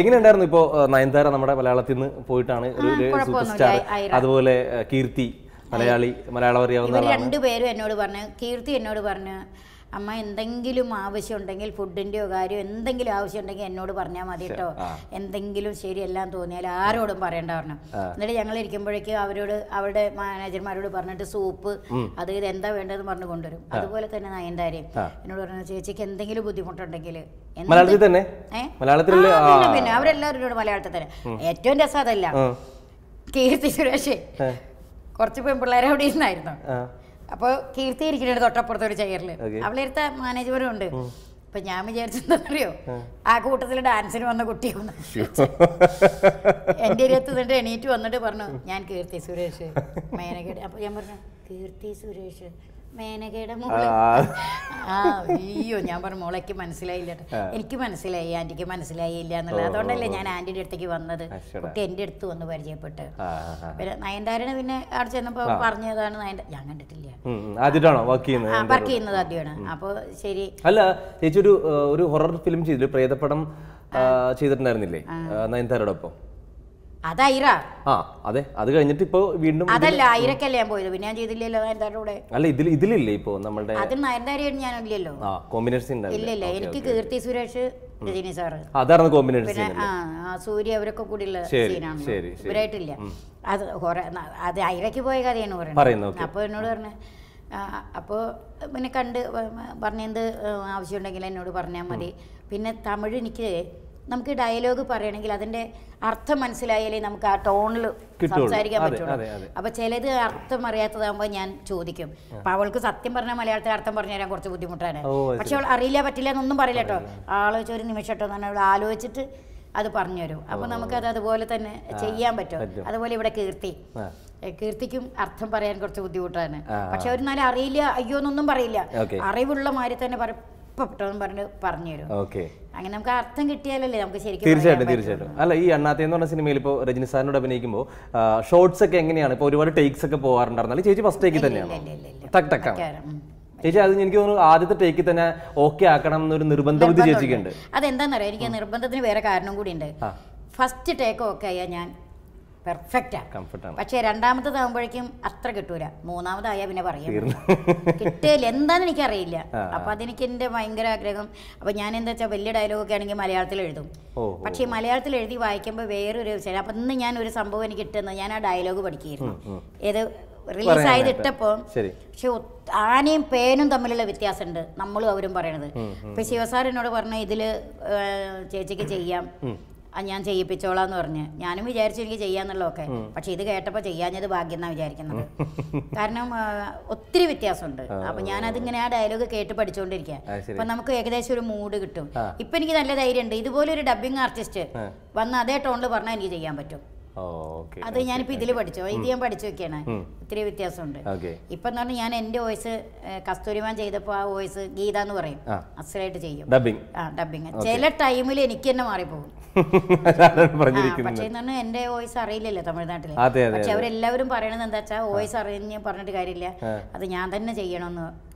എങ്ങനെയുണ്ടായിരുന്നു ഇപ്പോ നയൻതാര നമ്മുടെ മലയാളത്തിൽ നിന്ന് പോയിട്ടാണ് ഒരു സൂപ്പർ സ്റ്റാർ അതുപോലെ കീർത്തി മലയാളി മലയാളം അറിയാവുന്ന രണ്ടുപേരും എന്നോട് പറഞ്ഞു കീർത്തി എന്നോട് പറഞ്ഞു അമ്മ എന്തെങ്കിലും ആവശ്യമുണ്ടെങ്കിൽ ഫുഡിൻ്റെയോ കാര്യം എന്തെങ്കിലും ആവശ്യമുണ്ടെങ്കിൽ എന്നോട് പറഞ്ഞാൽ മതി കേട്ടോ എന്തെങ്കിലും ശരിയെല്ലാം തോന്നിയാൽ ആരോടും പറയണ്ട പറഞ്ഞു എന്നിട്ട് ഞങ്ങൾ ഇരിക്കുമ്പോഴേക്കും അവരോട് അവരുടെ മാനേജർമാരോട് പറഞ്ഞിട്ട് സൂപ്പ് അത് ഇത് എന്താ വേണ്ടതെന്ന് പറഞ്ഞു കൊണ്ടുവരും അതുപോലെ തന്നെ നയൻതാരയും എന്നോട് പറഞ്ഞ ചേച്ചിക്ക് എന്തെങ്കിലും ബുദ്ധിമുട്ടുണ്ടെങ്കിൽ മലയാളത്തിൽ തന്നെ പിന്നെ അവരെല്ലാവരും മലയാളത്തിൽ തന്നെ ഏറ്റവും രസം അതല്ല കീർത്തി സുരേഷ് കുറച്ച് പെൺപിള്ളേരെ അവിടെ ഇരുന്നായിരുന്നു അപ്പോൾ കീർത്തി ഇരിക്കുന്നുണ്ട് തൊട്ടപ്പുറത്ത് ഒരു ചെയറിൽ അവളെടുത്ത മാനേജ്മെന്റും ഉണ്ട് അപ്പൊ ഞാൻ അറിയോ ആ കൂട്ടത്തില് ഡാൻസിന് വന്ന കുട്ടി എന്റെ ഇരുപത്തി നിന്നിട്ട് എണീറ്റ് വന്നിട്ട് പറഞ്ഞു ഞാൻ കീർത്തി സുരേഷ് മേനകേട് അപ്പൊ ഞാൻ പറഞ്ഞു കീർത്തി സുരേഷ് മേനകയുടെ ആ അയ്യോ ഞാൻ പറഞ്ഞു മോളേക്ക് മനസ്സിലായില്ല എനിക്ക് മനസ്സിലായി ആന്റിക്ക് മനസ്സിലായില്ല എന്നുള്ളത് അതുകൊണ്ടല്ലേ ഞാൻ ആന്റിയുടെ അടുത്തേക്ക് വന്നത് കുട്ടി എൻ്റെ അടുത്ത് വന്ന് പരിചയപ്പെട്ട് പിന്നെ നയൻതാരനെ പിന്നെ അവിടെ ചെന്നപ്പോ പറഞ്ഞതാണ് ഞാൻ കണ്ടിട്ടില്ല വർക്ക് ചെയ്യുന്നത് വർക്ക് ചെയ്യുന്നത് ആദ്യമാണ് അപ്പോൾ ശരി അല്ല ചേച്ചി ഒരു ഒരു ഹൊറർ ഫിലിം ചെയ്തില്ല പ്രേതപ്പടം ചെയ്തിട്ടുണ്ടായിരുന്നില്ലേ നയൻതാരയോടൊപ്പം അതെ അത് കഴിഞ്ഞിട്ട് ഇപ്പൊ വീണ്ടും അതല്ല ആയിരക്കല്ലേ ഞാൻ പോയത് പിന്നെ ഞാൻ ചെയ്തില്ലല്ലോ നയൻതാരുടെ കൂടെ അല്ല ഇതിൽ ഇതിലില്ലേ ഇപ്പൊ നമ്മുടെ അത് നയൻതാരയായിട്ട് ഞാൻ ഇല്ലല്ലോ കോമ്പിനേഷൻ ഇല്ല ഇല്ല എനിക്ക് കീർത്തി സുരേഷ് രജനി സാറ് അതാണ് കോമ്പിനേഷൻ സൂര്യ അവരൊക്കെ കൂടി ഉള്ള സീനാണ് ഇവരായിട്ടില്ല അത് കുറെ അത് ഐരയ്ക്ക് പോയ കഥയാണ് പറയുന്നത് അപ്പോൾ എന്നോട് പറഞ്ഞു അപ്പോൾ പിന്നെ കണ്ട് പറഞ്ഞെന്ത് ആവശ്യമുണ്ടെങ്കിൽ എന്നോട് പറഞ്ഞാൽ മതി പിന്നെ തമിഴ് എനിക്ക് നമുക്ക് ഡയലോഗ് പറയണമെങ്കിൽ അതിന്റെ അർത്ഥം മനസ്സിലായാലേ നമുക്ക് ആ ടോണിൽ സംസാരിക്കാൻ പറ്റുള്ളൂ അപ്പൊ ചിലത് അർത്ഥം അറിയാത്തതാകുമ്പോൾ ഞാൻ ചോദിക്കും അപ്പൊ അവൾക്ക് സത്യം പറഞ്ഞാൽ മലയാളത്തിൽ അർത്ഥം പറഞ്ഞു തരാൻ കുറച്ച് ബുദ്ധിമുട്ടാണ് പക്ഷെ അവൾ അറിയില്ല പറ്റില്ല എന്നൊന്നും പറയില്ല കേട്ടോ ആലോചിച്ച ഒരു നിമിഷം കേട്ടോ എന്ന് അവൾ ആലോചിച്ചിട്ട് അത് പറഞ്ഞു തരും അപ്പൊ നമുക്കത് അതുപോലെ തന്നെ ചെയ്യാൻ പറ്റും അതുപോലെ ഇവിടെ കീർത്തി കീർത്തിക്കും അർത്ഥം പറയാൻ കുറച്ച് ബുദ്ധിമുട്ടാണ് പക്ഷെ അവർ നല്ല അറിയില്ല അയ്യോ എന്നൊന്നും പറയില്ല അറിവുള്ള മാതിരി തന്നെ പറയും പപ്പട്ടോന്ന് പറഞ്ഞ് പറഞ്ഞു തരും ഓക്കെ അങ്ങനെ നമുക്ക് അർത്ഥം കിട്ടിയാലല്ലേ നമുക്ക് ശരിക്കും തീർച്ചയായിട്ടും തീർച്ചയായിട്ടും അല്ല ഈ അണ്ണാത്തി എന്ന് പറഞ്ഞ സിനിമയിൽ ഇപ്പോൾ രജനി സാറിനോട് അഭിനയിക്കുമ്പോൾ ഷോർട്സ് ഒക്കെ എങ്ങനെയാണ് ഇപ്പോൾ ഒരുപാട് ടേക്സ് ഒക്കെ പോകാറുണ്ടായിരുന്നു ചേച്ചി ഫസ്റ്റ് ടേക്ക് തന്നെയാണ് ടക് ടക്കാണ് ചേച്ചി അത് എനിക്ക് തോന്നുന്നു ആദ്യത്തെ ടേക്ക് തന്നെ ഓക്കെ ആക്കണം എന്നൊരു നിർബന്ധം ചേച്ചിക്കുണ്ട് അതെന്താണെന്നറിയാം എനിക്ക് നിർബന്ധത്തിന് വേറെ കാരണം കൂടി ഉണ്ട് ഫസ്റ്റ് ടേക്ക് ഓക്കെ ആയാൽ ഞാൻ പെർഫെക്റ്റാണ് പക്ഷേ രണ്ടാമത്തതാകുമ്പോഴേക്കും അത്ര കിട്ടൂല മൂന്നാമതായ പിന്നെ പറയും കിട്ടില്ല എന്താണെന്ന് എനിക്കറിയില്ല അപ്പൊ അതെനിക്ക് എന്റെ ഭയങ്കര ആഗ്രഹം അപ്പൊ ഞാൻ എന്താ വെച്ചാൽ വലിയ ഡയലോഗൊക്കെ ആണെങ്കിൽ മലയാളത്തിൽ എഴുതും പക്ഷേ മലയാളത്തിൽ എഴുതി വായിക്കുമ്പോൾ വേറൊരു വിഷയം അപ്പൊ ഇന്ന് ഞാൻ ഒരു സംഭവം എനിക്ക് കിട്ടുന്നത് ഞാൻ ആ ഡയലോഗ് പഠിക്കുകയായിരുന്നു ഏത് റിലീസ് ആയത് ഇട്ടപ്പോൾ പക്ഷെ ആനയും പേനും തമ്മിലുള്ള വ്യത്യാസമുണ്ട് നമ്മളും അവരും പറയണത് ഇപ്പൊ ശിവസാർ എന്നോട് പറഞ്ഞു ഇതില് ചേച്ചിക്ക് ചെയ്യാം ആ ഞാൻ ചെയ്യിപ്പിച്ചോളാന്ന് എന്ന് പറഞ്ഞ് ഞാനും വിചാരിച്ചു എനിക്ക് ചെയ്യാന്നുള്ളതൊക്കെ പക്ഷെ ഇത് കേട്ടപ്പോൾ ചെയ്യാഞ്ഞത് ഭാഗ്യം എന്നാ വിചാരിക്കുന്നത് കാരണം ഒത്തിരി വ്യത്യാസമുണ്ട് അപ്പൊ ഞാൻ അതിങ്ങനെ ആ ഡയലോഗ് കേട്ട് പഠിച്ചുകൊണ്ടിരിക്കുക അപ്പൊ നമുക്ക് ഏകദേശം ഒരു മൂഡ് കിട്ടും ഇപ്പൊ എനിക്ക് നല്ല ധൈര്യമുണ്ട് ഇതുപോലെ ഒരു ഡബിങ് ആർട്ടിസ്റ്റ് വന്ന് അതേ ടോണിൽ പറഞ്ഞാൽ എനിക്ക് ചെയ്യാൻ പറ്റും അത് ഞാനിപ്പോ ഇതില് പഠിച്ചു ഇത് ഞാൻ പഠിച്ചു വെക്കാണ് ഒത്തിരി വ്യത്യാസമുണ്ട് ഇപ്പൊ എന്ന് പറഞ്ഞാൽ ഞാൻ എന്റെ വോയിസ് കസ്തൂരിമാൻ ചെയ്തപ്പോ ആ വോയിസ് ഗീത എന്ന് പറയും അസലായിട്ട് ചെയ്യും ഡബിങ് ആ ചില ടൈമിൽ എനിക്ക് തന്നെ മാറിപ്പോകും പക്ഷേ എന്റെ വോയിസ് അറിയില്ലല്ലോ തമിഴ്നാട്ടില് പക്ഷെ അവരെല്ലാവരും പറയണത് എന്താ വെച്ചാൽ വോയിസ് അറിഞ്ഞ് പറഞ്ഞിട്ട് കാര്യമില്ല അത് ഞാൻ തന്നെ ചെയ്യണമെന്ന്